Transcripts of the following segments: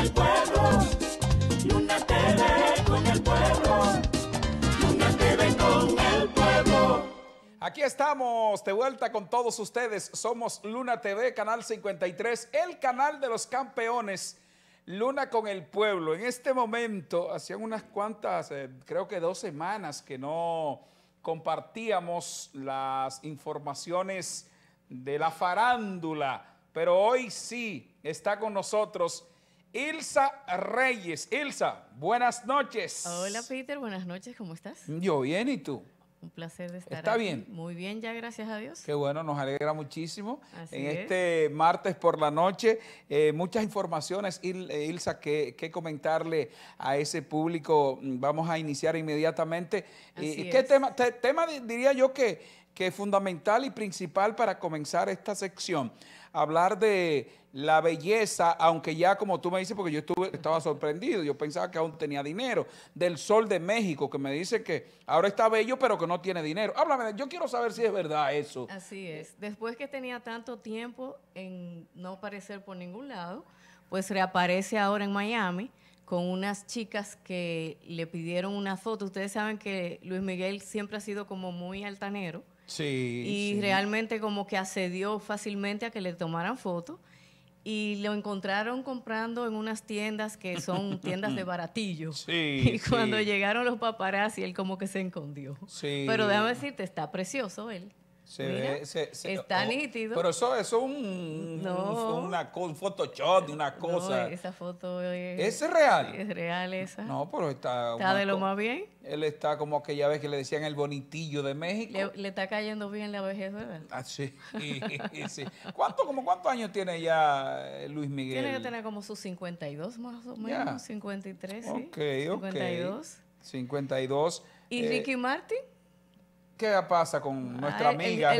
el pueblo, TV con el pueblo, TV con el pueblo. Aquí estamos, de vuelta con todos ustedes. Somos Luna TV, Canal 53, el canal de los campeones. Luna con el pueblo. En este momento, hacían unas cuantas, eh, creo que dos semanas que no compartíamos las informaciones de la farándula, pero hoy sí está con nosotros Ilsa Reyes. Ilsa, buenas noches. Hola Peter, buenas noches, ¿cómo estás? Yo bien, ¿y tú? Un placer de estar ¿Está bien? Muy bien, ya gracias a Dios. Qué bueno, nos alegra muchísimo. en este martes por la noche, eh, muchas informaciones, eh, Ilsa, que, comentarle a ese público. Vamos a iniciar inmediatamente. y eh, ¿Qué tema? tema diría yo que, que es fundamental y principal para comenzar esta sección hablar de la belleza, aunque ya como tú me dices, porque yo estuve, estaba sorprendido, yo pensaba que aún tenía dinero, del sol de México, que me dice que ahora está bello, pero que no tiene dinero. Háblame, yo quiero saber si es verdad eso. Así es. Después que tenía tanto tiempo en no aparecer por ningún lado, pues reaparece ahora en Miami con unas chicas que le pidieron una foto. Ustedes saben que Luis Miguel siempre ha sido como muy altanero y realmente como que accedió fácilmente a que le tomaran fotos y lo encontraron comprando en unas tiendas que son tiendas de baratillo. y cuando llegaron los paparazzi, él como que se escondió. Pero déjame decirte, está precioso él está nítido. Pero eso, es un, una, Photoshop de una cosa. No, esa foto es... ¿Es real? Es real esa. No, pero está... Está de lo más bien. Él está como aquella vez que le decían el bonitillo de México. Le, está cayendo bien la vejez, ¿verdad? Ah, sí. ¿Cuánto, como ¿Cuántos años tiene ya eh, Luis Miguel? Tiene que tener como sus 52 más o menos, 53, Ok, sí. 52. 52. ¿Y Ricky eh, Martin? ¿Qué pasa con nuestra ah, amiga,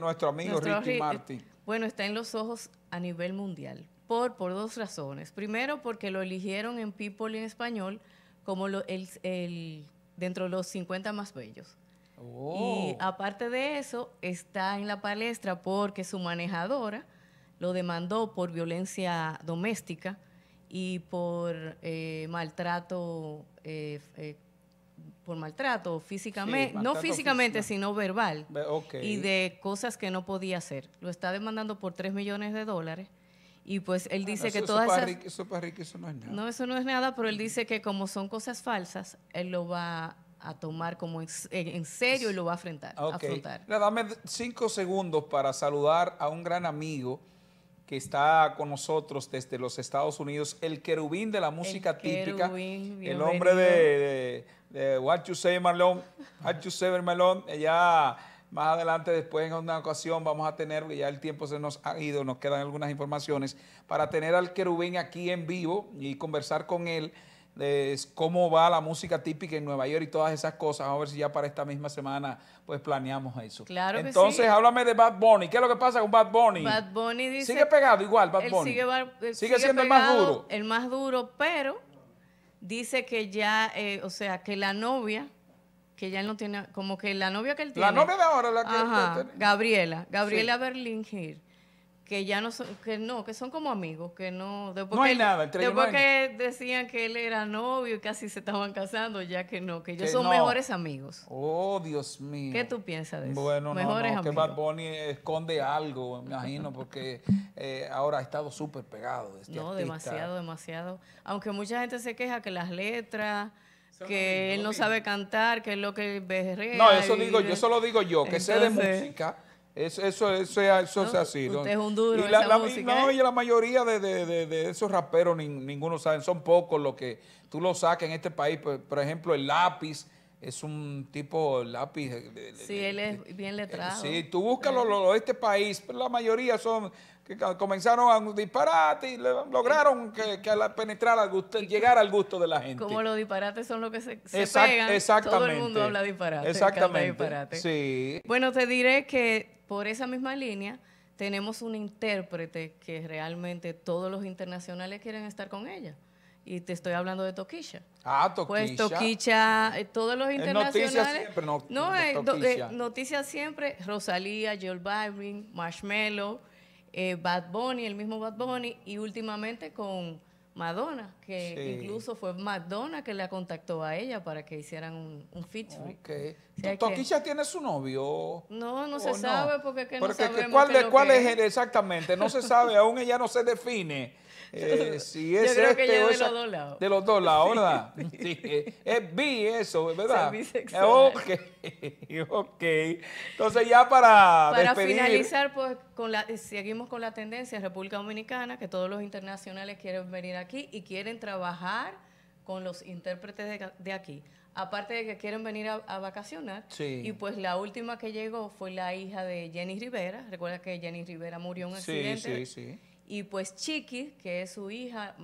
nuestro, amigo Ricky Martin? Bueno, está en los ojos a nivel mundial por, por dos razones. Primero, porque lo eligieron en People en español como el, el, dentro de los 50 más bellos. Y oh. aparte de eso, está en la palestra porque su manejadora lo demandó por violencia doméstica y por eh, maltrato eh, eh, por maltrato físicamente, no físicamente, sino verbal, y de cosas que no podía hacer. Lo está demandando por 3 millones de dólares. Y pues él ah, dice que todas esas... eso para eso no es nada. No, eso no es nada, pero él dice que como son cosas falsas, él lo va a tomar como en, serio y lo va a afrontar. dame cinco segundos para saludar a un gran amigo que está con nosotros desde los Estados Unidos, el querubín de la música típica, el hombre de, What You Say Marlon, What You Marlon, ya más adelante después en una ocasión vamos a tener, ya el tiempo se nos ha ido, nos quedan algunas informaciones, para tener al querubín aquí en vivo y conversar con él de cómo va la música típica en Nueva York y todas esas cosas. a ver si ya para esta misma semana pues planeamos eso. Claro Entonces, háblame de Bad Bunny. ¿Qué es lo que pasa con Bad Bunny? Bad Bunny Sigue pegado igual, Bad Bunny. Sigue, siendo el más duro. El más duro, pero dice que ya, eh, o sea, que la novia, que ya no tiene, como que la novia que él tiene... La novia de ahora, la que... Gabriela, Gabriela sí que ya no son, que no, que son como amigos, que no, después, no que, decían que él era novio y casi se estaban casando, ya que no, que ellos son mejores amigos. Oh, Dios mío. ¿Qué tú piensas de eso? Bueno, mejores que Barboni esconde algo, me imagino, porque eh, ahora ha estado súper pegado. Este no, demasiado, demasiado. Aunque mucha gente se queja que las letras que él no sabe cantar, que es lo que berrea. No, eso digo, yo solo digo yo, que sé de música, eso, eso, eso, es así. es un duro. Y la, ¿eh? la mayoría de, esos raperos, ninguno sabe son pocos los que tú lo sacas en este país. por ejemplo, el lápiz es un tipo lápiz. Sí, él es bien eh, letrado. Sí, tú búscalo lo, de este país, la mayoría son que comenzaron a un disparate y lograron que, que penetrar al gusto, llegar al gusto de la gente. Como los disparates son los que se, se pegan, exactamente. todo el mundo habla disparate. Exactamente. Sí. Bueno, te diré que por esa misma línea tenemos un intérprete que realmente todos los internacionales quieren estar con ella. Y te estoy hablando de Toquisha. Ah, Toquisha. Pues Toquisha, eh, todos los internacionales. Noticias siempre, no, no eh, eh, noticias siempre. Rosalía, Joel Byron, Marshmello, Bad Bunny, el mismo Bad Bunny, y últimamente con Madonna, que incluso fue Madonna que la contactó a ella para que hicieran un, un featuring. ¿Toquicha tiene su novio? No, no se sabe porque que no sabemos cuál, es exactamente, no se sabe, aún ella no se define. Eh, si es Yo creo este que ella o de los este dos lados. De los dos lados, ¿verdad? Eh, es bi eso, ¿verdad? bisexual. ok, ok. Entonces ya para Para finalizar, pues la, eh, seguimos con la tendencia en República Dominicana, que todos los internacionales quieren venir aquí y quieren trabajar con los intérpretes de, aquí. Aparte de que quieren venir a, vacacionar. Y pues la última que llegó fue la hija de Jenny Rivera. Recuerda que Jenny Rivera murió en un accidente. Sí, sí, sí. Y pues Chiqui, que es su hija,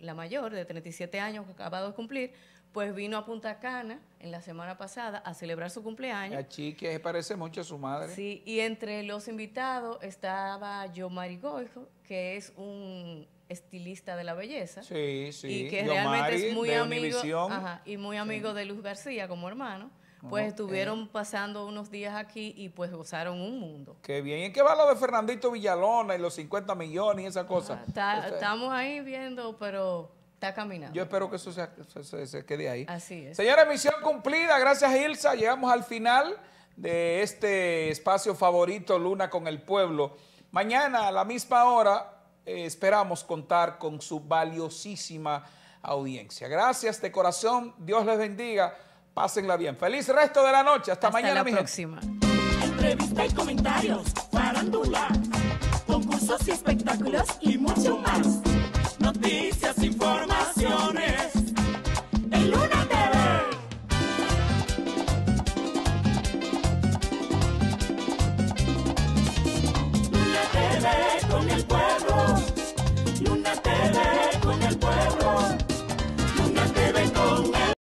la, mayor de 37 años que acaba de cumplir, pues vino a Punta Cana en la semana pasada a celebrar su cumpleaños. A Chiqui parece mucho a su madre. Sí, y entre los invitados estaba yo Goico, que es un estilista de la belleza. Sí, sí. Y que realmente es muy amigo. y muy amigo de Luz García como hermano pues estuvieron eh. pasando unos días aquí y pues gozaron un mundo. Qué bien. ¿Y en qué va lo de Fernandito Villalona y los 50 millones y esa ah, cosa? Este, estamos ahí viendo, pero está caminando. Yo espero que eso se, quede ahí. Así es. Señora, misión cumplida. Gracias, Ilsa. Llegamos al final de este espacio favorito, Luna con el Pueblo. Mañana a la misma hora eh, esperamos contar con su valiosísima audiencia. Gracias de corazón. Dios les bendiga. Pásenla bien. Feliz resto de la noche. Hasta, Hasta mañana, la próxima. Entrevista y comentarios, farándula, concursos y espectáculos y mucho más. Noticias, informaciones. El Luna TV. Luna TV con el pueblo.